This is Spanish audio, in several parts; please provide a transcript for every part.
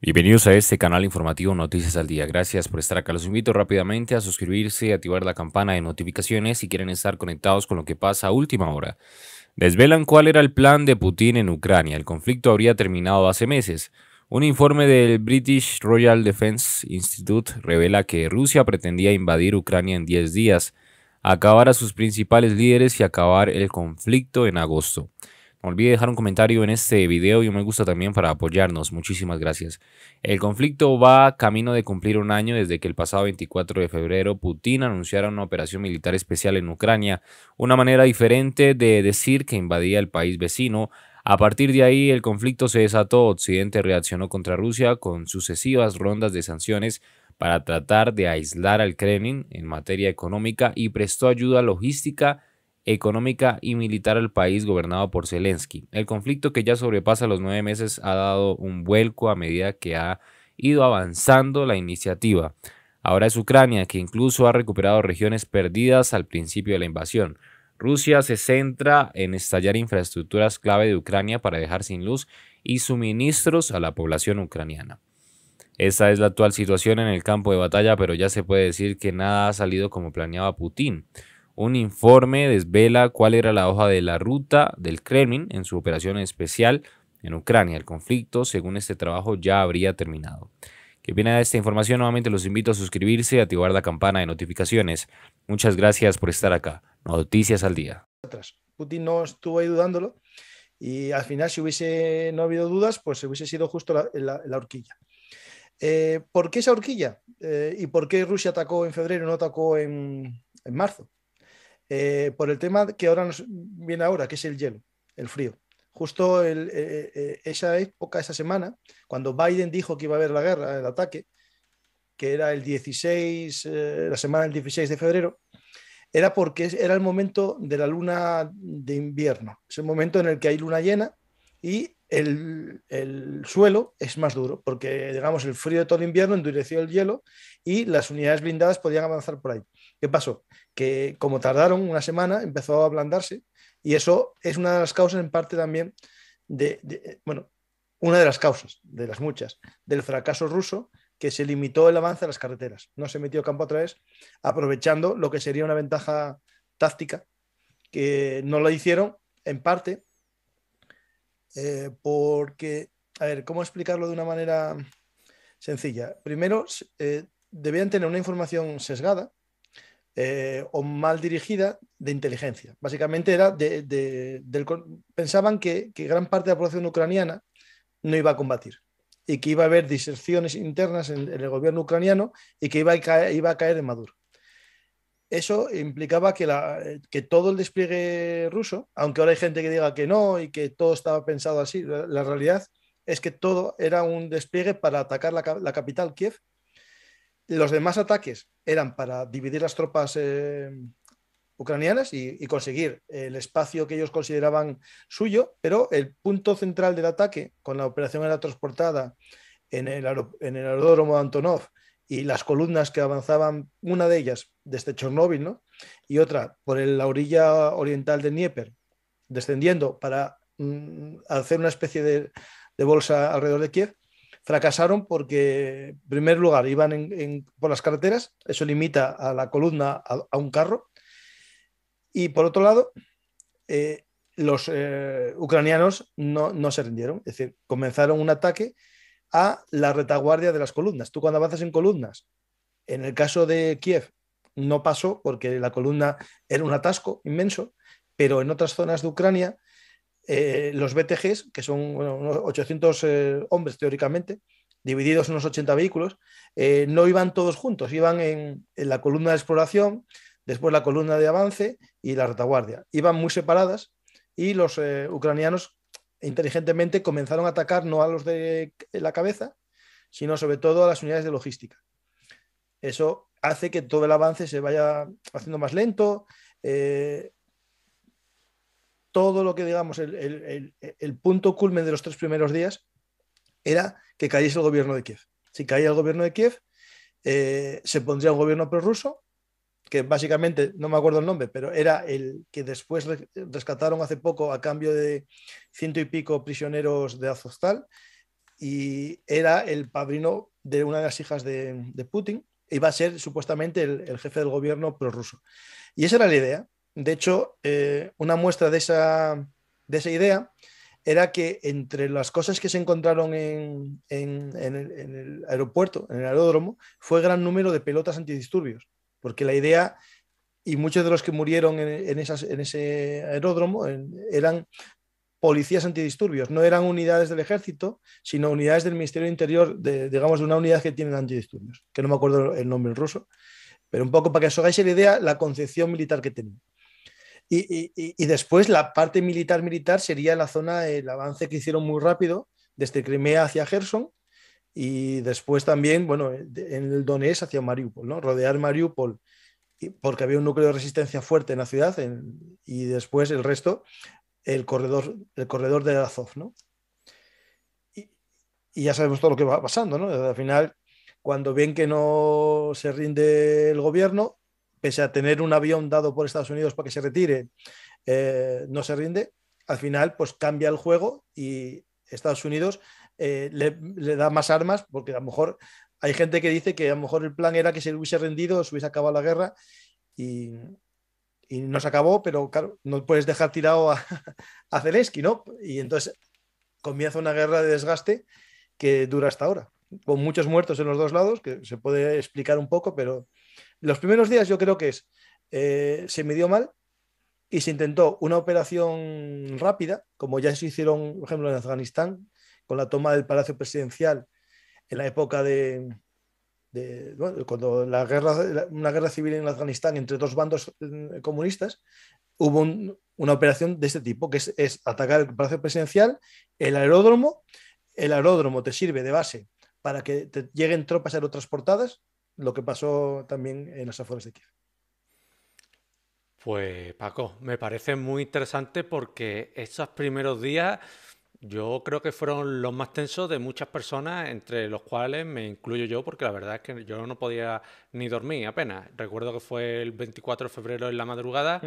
Bienvenidos a este canal informativo Noticias al Día. Gracias por estar acá. Los invito rápidamente a suscribirse, y activar la campana de notificaciones si quieren estar conectados con lo que pasa a última hora. Desvelan cuál era el plan de Putin en Ucrania. El conflicto habría terminado hace meses. Un informe del British Royal Defense Institute revela que Rusia pretendía invadir Ucrania en 10 días, acabar a sus principales líderes y acabar el conflicto en agosto olvide dejar un comentario en este video y un me gusta también para apoyarnos. Muchísimas gracias. El conflicto va camino de cumplir un año desde que el pasado 24 de febrero Putin anunciara una operación militar especial en Ucrania, una manera diferente de decir que invadía el país vecino a partir de ahí, el conflicto se desató. Occidente reaccionó contra Rusia con sucesivas rondas de sanciones para tratar de aislar al Kremlin en materia económica y prestó ayuda logística económica y militar al país gobernado por Zelensky. El conflicto que ya sobrepasa los nueve meses ha dado un vuelco a medida que ha ido avanzando la iniciativa. Ahora es Ucrania, que incluso ha recuperado regiones perdidas al principio de la invasión. Rusia se centra en estallar infraestructuras clave de Ucrania para dejar sin luz y suministros a la población ucraniana. Esa es la actual situación en el campo de batalla, pero ya se puede decir que nada ha salido como planeaba Putin. Un informe desvela cuál era la hoja de la ruta del Kremlin en su operación especial en Ucrania. El conflicto, según este trabajo, ya habría terminado. Que viene de esta información, nuevamente los invito a suscribirse y activar la campana de notificaciones. Muchas gracias por estar acá. Noticias al día. Putin no estuvo ahí dudándolo y al final, si hubiese no habido dudas, pues hubiese sido justo la, horquilla. Eh, ¿Por qué esa horquilla? Eh, ¿Y por qué Rusia atacó en febrero y no atacó en marzo? Eh, por el tema que ahora nos viene ahora, que es el hielo, el frío. Justo el, eh, eh, esa época, esa semana, cuando Biden dijo que iba a haber la guerra, el ataque, que era el 16, la semana del 16 de febrero, era porque era el momento de la luna de invierno, es el momento en el que hay luna llena y el, suelo es más duro, porque digamos el frío de todo el invierno endureció el hielo y las unidades blindadas podían avanzar por ahí. ¿Qué pasó? Que como tardaron una semana, empezó a ablandarse y eso es una de las causas en parte también de, bueno, una de las causas, de las muchas, del fracaso ruso que se limitó el avance a las carreteras. No se metió campo otra vez aprovechando lo que sería una ventaja táctica, que no lo hicieron en parte eh, porque, a ver, ¿cómo explicarlo de una manera sencilla? Primero, eh, debían tener una información sesgada eh, o mal dirigida de inteligencia. Básicamente era de, del, pensaban que, gran parte de la población ucraniana no iba a combatir y que iba a haber diserciones internas en, el gobierno ucraniano y que iba iba a caer en Maduro eso implicaba eh, que, todo el despliegue ruso, aunque ahora hay gente que diga que no y que todo estaba pensado así, la, realidad es que todo era un despliegue para atacar la, capital Kiev. Los demás ataques eran para dividir las tropas eh, ucranianas y, conseguir el espacio que ellos consideraban suyo, pero el punto central del ataque con la operación era en en el aeródromo Antonov y las columnas que avanzaban, una de ellas desde Chernóbil ¿no? y otra por la orilla oriental de Dnieper, descendiendo para mm, hacer una especie de, bolsa alrededor de Kiev, fracasaron porque, en primer lugar, iban por las carreteras, eso limita a la columna a, un carro, y por otro lado, eh, los eh, ucranianos no, no se rindieron, es decir, comenzaron un ataque a la retaguardia de las columnas. Tú cuando avanzas en columnas, en el caso de Kiev no pasó porque la columna era un atasco inmenso, pero en otras zonas de Ucrania eh, los BTGs, que son unos 800 eh, hombres teóricamente, divididos en unos 80 vehículos, eh, no iban todos juntos, iban en, la columna de exploración, después la columna de avance y la retaguardia. Iban muy separadas y los ucranianos inteligentemente comenzaron a atacar no a los de eh, la cabeza, sino sobre todo a las unidades de logística. Eso hace que todo el avance se vaya haciendo más lento. Eh, todo lo que digamos, el, punto culmen de los tres primeros días era que cayese el gobierno de Kiev. Si caía el gobierno de Kiev, eh, se pondría un gobierno prorruso que básicamente, no me acuerdo el nombre, pero era el que después rescataron hace poco a cambio de ciento y pico prisioneros de Azostal, y era el padrino de una de las hijas de, Putin, iba a ser supuestamente el, jefe del gobierno prorruso. Y esa era la idea. De hecho, eh, una muestra de esa, de esa idea era que entre las cosas que se encontraron en, en, el, aeropuerto, en el aeródromo, fue gran número de pelotas antidisturbios porque la idea, y muchos de los que murieron en, ese aeródromo eran policías antidisturbios, no eran unidades del ejército, sino unidades del Ministerio del Interior, digamos, de una unidad que tiene antidisturbios, que no me acuerdo el nombre en ruso, pero un poco para que os hagáis la idea, la concepción militar que tenía. Y, y, después la parte militar militar sería la zona, el avance que hicieron muy rápido desde Crimea hacia Gerson y después también, bueno, eh, en el Donés hacia Mariupol, ¿no? Rodear Mariupol porque había un núcleo de resistencia fuerte en la ciudad y después el resto, el corredor, el corredor de Azov, ¿no? Y, ya sabemos todo lo que va pasando, ¿no? Al final, cuando ven que no se rinde el gobierno, pese a tener un avión dado por Estados Unidos para que se retire, eh, no se rinde, al final, pues cambia el juego y Estados Unidos eh, le, da más armas, porque a lo mejor hay gente que dice que a lo mejor el plan era que se hubiese rendido, se hubiese acabado la guerra y, no se acabó, pero claro, no puedes dejar tirado a, a Zelensky, ¿no? Y entonces comienza una guerra de desgaste que dura hasta ahora, con muchos muertos en los dos lados, que se puede explicar un poco, pero los primeros días yo creo que es, eh, se midió mal y se intentó una operación rápida, como ya se hicieron, por ejemplo, en Afganistán, con la toma del Palacio Presidencial en la época de, cuando la guerra, una guerra civil en Afganistán entre dos bandos eh, comunistas, hubo una operación de este tipo, que es, atacar el Palacio Presidencial, el aeródromo, el aeródromo te sirve de base para que te lleguen tropas aerotransportadas, lo que pasó también en las afueras de Kiev. Pues Paco, me parece muy interesante porque estos primeros días yo creo que fueron los más tensos de muchas personas, entre los cuales me incluyo yo, porque la verdad es que yo no podía ni dormir apenas. Recuerdo que fue el 24 de febrero en la madrugada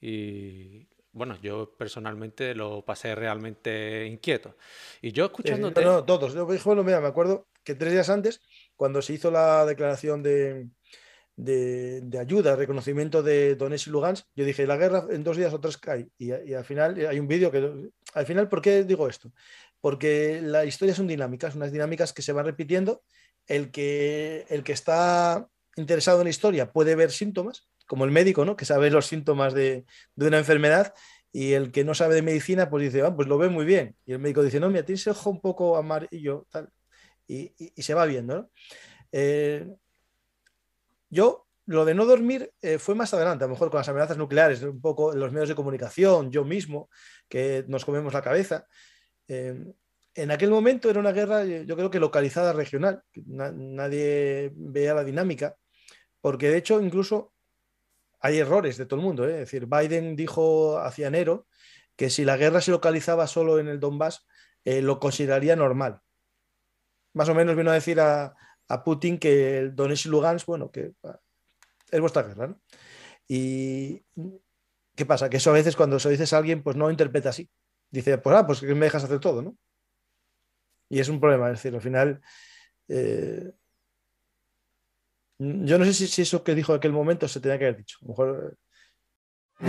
y bueno, yo personalmente lo pasé realmente inquieto. Y yo eh, escuchándote... no, no, todos. mira, me acuerdo que tres días antes, cuando se hizo la declaración de, de, ayuda, reconocimiento de Donetsk y Lugansk, yo dije, la guerra en dos días o tres cae. Y, y al final hay un vídeo que al final, ¿por qué digo esto? Porque la historia son dinámicas, unas dinámicas que se van repitiendo. El que, el que está interesado en la historia puede ver síntomas, como el médico, ¿no? Que sabe los síntomas de, una enfermedad y el que no sabe de medicina, pues dice, ah, pues lo ve muy bien. Y el médico dice, no, mira, tienes el ojo un poco amarillo, tal. Y, se va viendo, eh, yo lo de no dormir eh, fue más adelante, a lo mejor con las amenazas nucleares, un poco los medios de comunicación, yo mismo, que nos comemos la cabeza. Eh, en aquel momento era una guerra, eh, yo creo que localizada regional, nadie veía la dinámica, porque de hecho incluso hay errores de todo el mundo. Es decir, Biden dijo hacia enero que si la guerra se localizaba solo en el Donbass, lo consideraría normal. Más o menos vino a decir a, a Putin que el Donetsk y Lugansk, bueno, que es vuestra guerra, ¿no? Y ¿qué pasa? Que eso a veces cuando se lo dices a alguien, pues no interpreta así. Dice, pues ah, pues que me dejas hacer todo, ¿no? Y es un problema, es decir, al final... Eh, yo no sé si, si, eso que dijo en aquel momento se tenía que haber dicho. A lo mejor... Eh.